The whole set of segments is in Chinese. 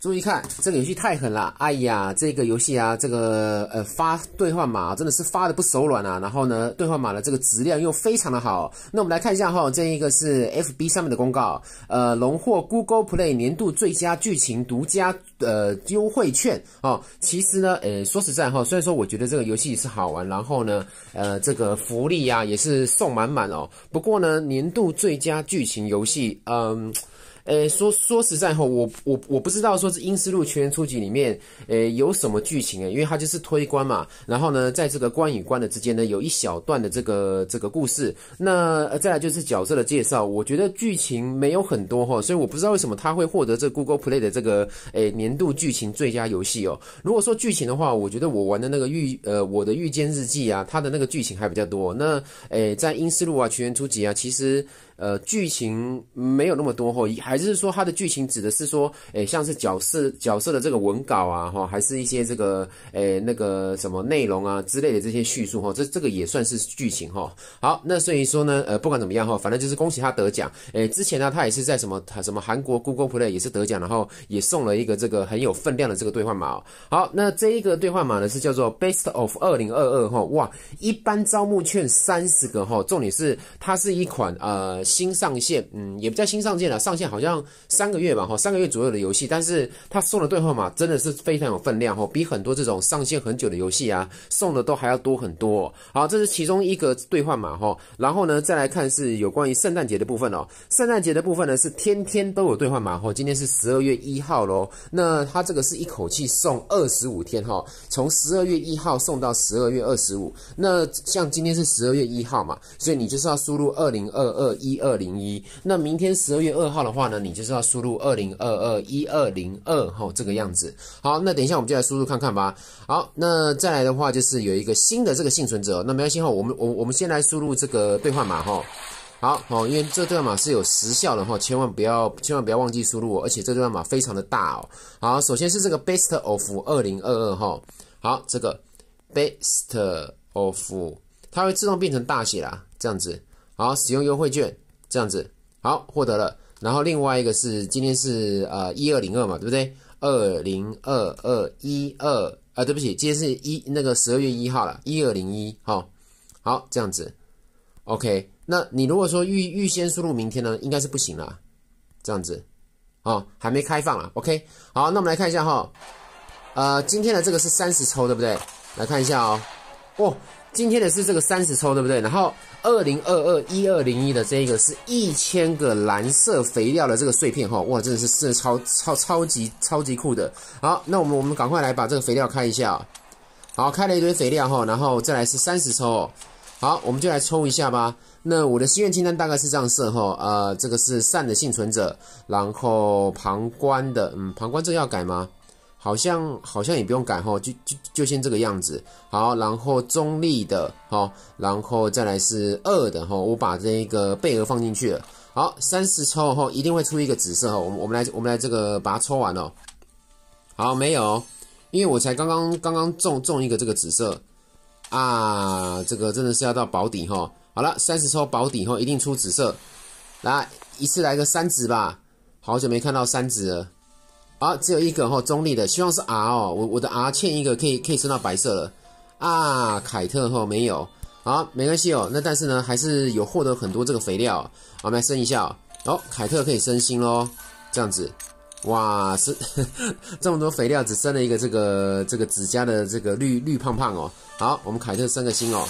注意看，这个游戏太狠了！哎呀，这个游戏啊，这个呃发兑换码真的是发的不手软啊。然后呢，兑换码的这个质量又非常的好。那我们来看一下哈，这一个是 F B 上面的公告，呃，荣获 Google Play 年度最佳剧情独家呃优惠券哦。其实呢，呃，说实在哈，虽然说我觉得这个游戏是好玩，然后呢，呃，这个福利呀也是送满满哦。不过呢，年度最佳剧情游戏，嗯。诶，说说实在吼，我我我不知道说是英斯路全员出击里面诶有什么剧情诶，因为它就是推关嘛，然后呢，在这个关与关的之间呢，有一小段的这个这个故事。那再来就是角色的介绍，我觉得剧情没有很多哈，所以我不知道为什么它会获得这 Google Play 的这个诶年度剧情最佳游戏哦。如果说剧情的话，我觉得我玩的那个预呃我的预见日记啊，它的那个剧情还比较多。那诶，在英斯路啊全员出击啊，其实。呃，剧情没有那么多哈，还是说它的剧情指的是说，诶，像是角色角色的这个文稿啊哈，还是一些这个诶那个什么内容啊之类的这些叙述哈，这这个也算是剧情哈。好，那所以说呢，呃，不管怎么样哈，反正就是恭喜他得奖。诶，之前呢他也是在什么他什么韩国 Google Play 也是得奖，然后也送了一个这个很有分量的这个兑换码。好，那这一个兑换码呢是叫做 Best of 2022哈，哇，一般招募券三十个哈，重点是它是一款呃。新上线，嗯，也不叫新上线了，上线好像三个月吧，哈，三个月左右的游戏，但是它送的兑换码真的是非常有分量哈，比很多这种上线很久的游戏啊送的都还要多很多。好，这是其中一个兑换码哈，然后呢，再来看是有关于圣诞节的部分哦。圣诞节的部分呢是天天都有兑换码哈，今天是十二月一号喽，那它这个是一口气送二十五天哈，从十二月一号送到十二月二十五。那像今天是十二月一号嘛，所以你就是要输入二零二二一。二零一，那明天十二月二号的话呢，你就是要输入二零二二一二零二吼这个样子。好，那等一下我们就来输入看看吧。好，那再来的话就是有一个新的这个幸存者，那没关系哈，我们我我们先来输入这个兑换码哈。好哦，因为这兑换码是有时效的哈，千万不要千万不要忘记输入，而且这兑换码非常的大哦。好，首先是这个 best of 二零二二哈。好，这个 best of 它会自动变成大写啦，这样子。好，使用优惠券。这样子好，获得了。然后另外一个是今天是呃一二零二嘛，对不对？二零二二一二，啊，对不起，今天是一那个十二月一号了，一二零一，哈，好这样子。OK，那你如果说预预先输入明天呢，应该是不行了。这样子哦，还没开放啊 OK，好，那我们来看一下哈，呃，今天的这个是三十抽，对不对？来看一下哦，哦。今天的是这个三十抽，对不对？然后二零二二一二零一的这一个是一千个蓝色肥料的这个碎片哈，哇，真的是设超超超级超级酷的。好，那我们我们赶快来把这个肥料开一下。好，开了一堆肥料哈，然后再来是三十抽。好，我们就来抽一下吧。那我的心愿清单大概是这样设哈，呃，这个是善的幸存者，然后旁观的，嗯，旁观这要改吗？好像好像也不用改哈，就就就先这个样子。好，然后中立的哈，然后再来是二的哈，我把这一个贝儿放进去了。好，三十抽后一定会出一个紫色哈。我们我们来我们来这个把它抽完哦。好，没有，因为我才刚刚刚刚中中一个这个紫色啊，这个真的是要到保底哈。好了，三十抽保底后一定出紫色。来一次来个三紫吧，好久没看到三紫了。好，只有一个哈，中立的，希望是 R 哦，我我的 R 欠一个，可以可以升到白色了啊，凯特哈没有，好，没关系哦，那但是呢还是有获得很多这个肥料，我们来升一下，哦，凯特可以升星喽，这样子，哇，是 这么多肥料只升了一个这个这个指甲的这个绿绿胖胖哦，好，我们凯特升个星哦。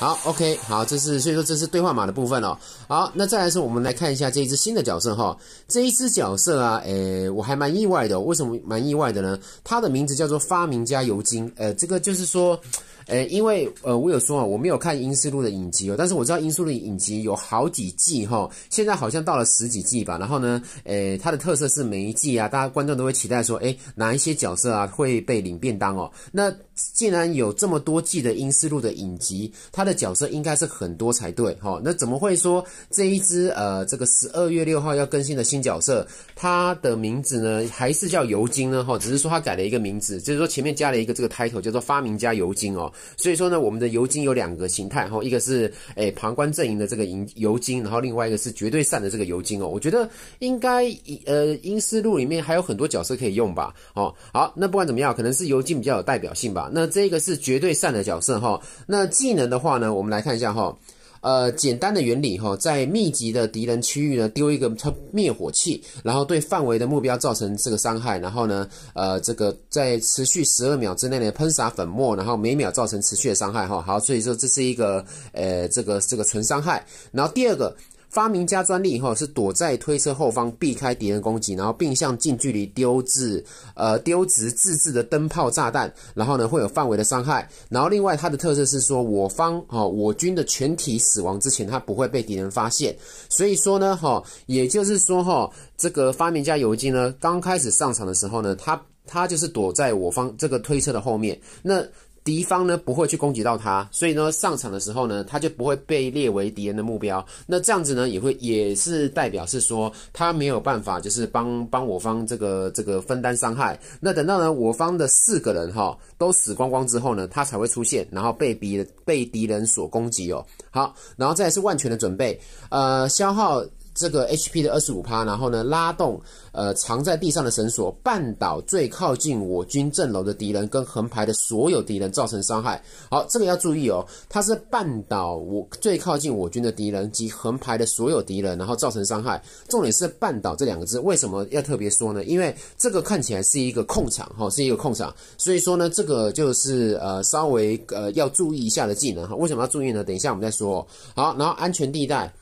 好，OK，好，这是所以说这是兑换码的部分哦。好，那再来是，我们来看一下这一只新的角色哈，这一只角色啊，诶，我还蛮意外的，为什么蛮意外的呢？它的名字叫做发明家尤金，呃，这个就是说。诶，因为呃，我有说啊，我没有看《英斯路》的影集哦，但是我知道《英斯路》影集有好几季哈，现在好像到了十几季吧。然后呢，诶，它的特色是每一季啊，大家观众都会期待说，诶，哪一些角色啊会被领便当哦。那既然有这么多季的《英斯路》的影集，它的角色应该是很多才对哈。那怎么会说这一只呃，这个十二月六号要更新的新角色，它的名字呢还是叫尤金呢哈？只是说它改了一个名字，就是说前面加了一个这个 title，叫做发明家尤金哦。所以说呢，我们的尤金有两个形态哈，一个是诶旁观阵营的这个尤尤金，然后另外一个是绝对善的这个尤金哦。我觉得应该呃因斯路》里面还有很多角色可以用吧哦。好，那不管怎么样，可能是尤金比较有代表性吧。那这个是绝对善的角色哈。那技能的话呢，我们来看一下哈。呃，简单的原理哈，在密集的敌人区域呢，丢一个灭火器，然后对范围的目标造成这个伤害，然后呢，呃，这个在持续十二秒之内呢喷洒粉末，然后每秒造成持续的伤害哈。好，所以说这是一个呃，这个这个纯伤害。然后第二个。发明家专利以后是躲在推车后方，避开敌人攻击，然后并向近距离丢掷，呃，丢掷自制的灯泡炸弹，然后呢会有范围的伤害，然后另外它的特色是说，我方哈我军的全体死亡之前，它不会被敌人发现，所以说呢哈，也就是说哈，这个发明家游击呢，刚开始上场的时候呢，他他就是躲在我方这个推车的后面，那。敌方呢不会去攻击到他，所以呢上场的时候呢他就不会被列为敌人的目标。那这样子呢也会也是代表是说他没有办法就是帮帮我方这个这个分担伤害。那等到呢我方的四个人哈都死光光之后呢他才会出现，然后被敌被敌人所攻击哦。好，然后再来是万全的准备，呃消耗。这个 HP 的二十五趴，然后呢拉动呃藏在地上的绳索，绊倒最靠近我军阵楼的敌人跟横排的所有敌人造成伤害。好，这个要注意哦，它是绊倒我最靠近我军的敌人及横排的所有敌人，然后造成伤害。重点是“绊倒”这两个字，为什么要特别说呢？因为这个看起来是一个控场哈，是一个控场，所以说呢，这个就是呃稍微呃要注意一下的技能哈。为什么要注意呢？等一下我们再说。好，然后安全地带。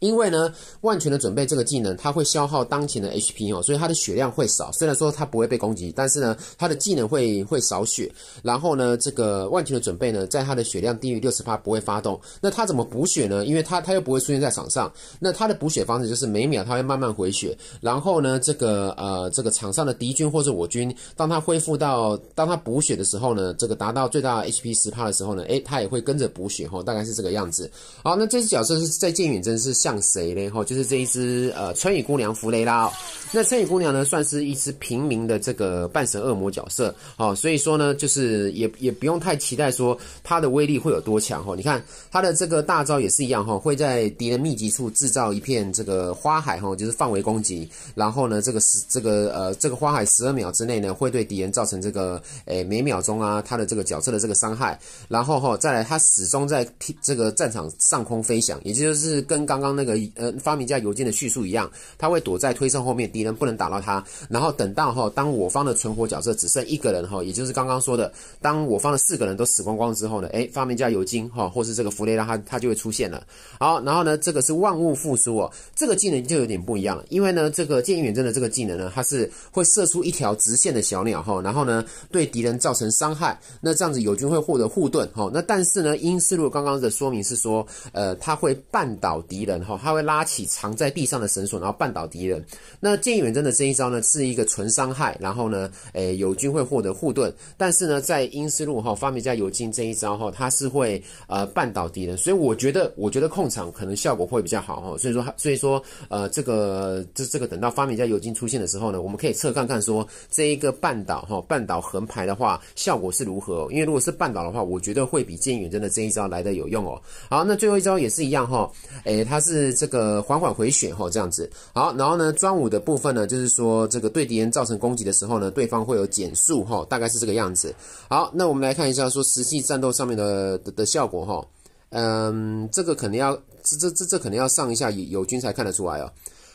因为呢，万全的准备这个技能，它会消耗当前的 HP 哦，所以它的血量会少。虽然说它不会被攻击，但是呢，它的技能会会少血。然后呢，这个万全的准备呢，在它的血量低于六十帕不会发动。那它怎么补血呢？因为它它又不会出现在场上，那它的补血方式就是每秒它会慢慢回血。然后呢，这个呃这个场上的敌军或者我军，当它恢复到当它补血的时候呢，这个达到最大 HP 十帕的时候呢，诶，它也会跟着补血哦，大概是这个样子。好，那这只角色是在剑影真是。像谁嘞？吼，就是这一只呃，春雨姑娘弗雷拉哦。那春雨姑娘呢，算是一只平民的这个半神恶魔角色哦。所以说呢，就是也也不用太期待说它的威力会有多强哦，你看它的这个大招也是一样哈，会在敌人密集处制造一片这个花海哈，就是范围攻击。然后呢，这个十这个呃这个花海十二秒之内呢，会对敌人造成这个诶每秒钟啊它的这个角色的这个伤害。然后哈，再来它始终在这个战场上空飞翔，也就是跟刚刚。那个呃，发明家尤金的叙述一样，他会躲在推车后面，敌人不能打到他。然后等到哈，当我方的存活角色只剩一个人哈，也就是刚刚说的，当我方的四个人都死光光之后呢，哎，发明家尤金哈，或是这个弗雷拉他他就会出现了。好，然后呢，这个是万物复苏哦，这个技能就有点不一样，了，因为呢，这个剑影远征的这个技能呢，它是会射出一条直线的小鸟哈，然后呢，对敌人造成伤害。那这样子友军会获得护盾哈，那但是呢，因斯路刚刚的说明是说，呃，他会绊倒敌人。好，他会拉起藏在地上的绳索，然后绊倒敌人。那剑远征的这一招呢，是一个纯伤害，然后呢，诶友军会获得护盾。但是呢，在英斯路哈发明家尤金这一招哈，他是会呃绊倒敌人，所以我觉得我觉得控场可能效果会比较好哈。所以说所以说呃这个这这个等到发明家尤金出现的时候呢，我们可以测看看说这一个绊倒哈绊倒横排的话效果是如何。因为如果是绊倒的话，我觉得会比剑远征的这一招来的有用哦。好，那最后一招也是一样哈，诶他是。是这个缓缓回血哈，这样子好，然后呢，专武的部分呢，就是说这个对敌人造成攻击的时候呢，对方会有减速哈，大概是这个样子。好，那我们来看一下说实际战斗上面的的的效果哈，嗯，这个肯定要这这这这肯定要上一下友友军才看得出来哦。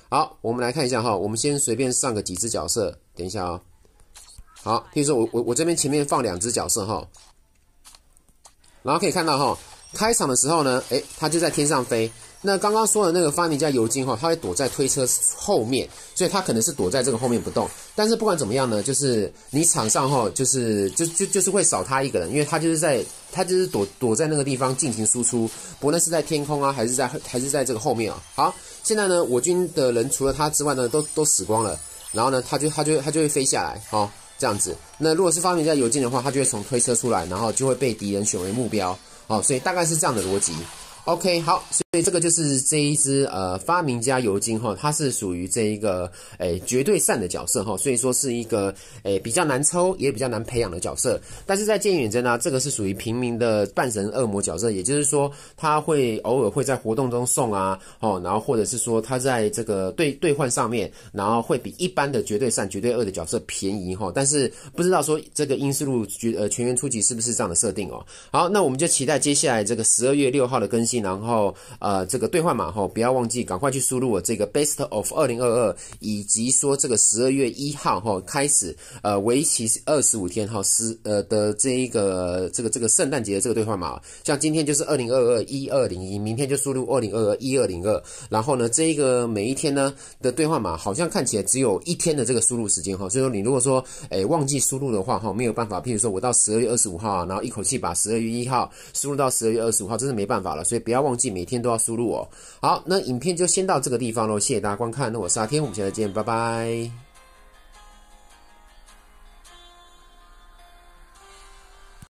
好，我们来看一下哈，我们先随便上个几只角色，等一下啊。好，比如说我我我这边前面放两只角色哈，然后可以看到哈。开场的时候呢，诶，他就在天上飞。那刚刚说的那个发明家尤金哈，他会躲在推车后面，所以他可能是躲在这个后面不动。但是不管怎么样呢，就是你场上哈，就是就就就是会少他一个人，因为他就是在他就是躲躲在那个地方进行输出，不论是在天空啊，还是在还是在这个后面啊。好，现在呢，我军的人除了他之外呢，都都死光了。然后呢，他就他就他就会飞下来，哈。这样子。那如果是发明家尤金的话，他就会从推车出来，然后就会被敌人选为目标。哦，所以大概是这样的逻辑。OK，好，所以这个就是这一只呃发明家尤金哈，它是属于这一个诶绝对善的角色哈，所以说是一个诶比较难抽也比较难培养的角色。但是在剑远征呢，这个是属于平民的半神恶魔角色，也就是说他会偶尔会在活动中送啊哦，然后或者是说他在这个兑兑换上面，然后会比一般的绝对善、绝对恶的角色便宜哈。但是不知道说这个英斯路绝呃全员初级是不是这样的设定哦。好，那我们就期待接下来这个十二月六号的更新。然后呃这个兑换码哈，不要忘记赶快去输入我这个 best of 二零二二，以及说这个十二月一号哈开始呃为期二十五天哈十呃的这一个这个这个圣诞节的这个兑换码，像今天就是二零二二一二零一，明天就输入二零二二一二零二，然后呢这一个每一天呢的兑换码好像看起来只有一天的这个输入时间哈，所以说你如果说哎忘记输入的话哈没有办法，譬如说我到十二月二十五号，然后一口气把十二月一号输入到十二月二十五号，这是没办法了，所以。不要忘记每天都要输入哦。好，那影片就先到这个地方喽，谢谢大家观看。那我是阿天，我们下次见，拜拜。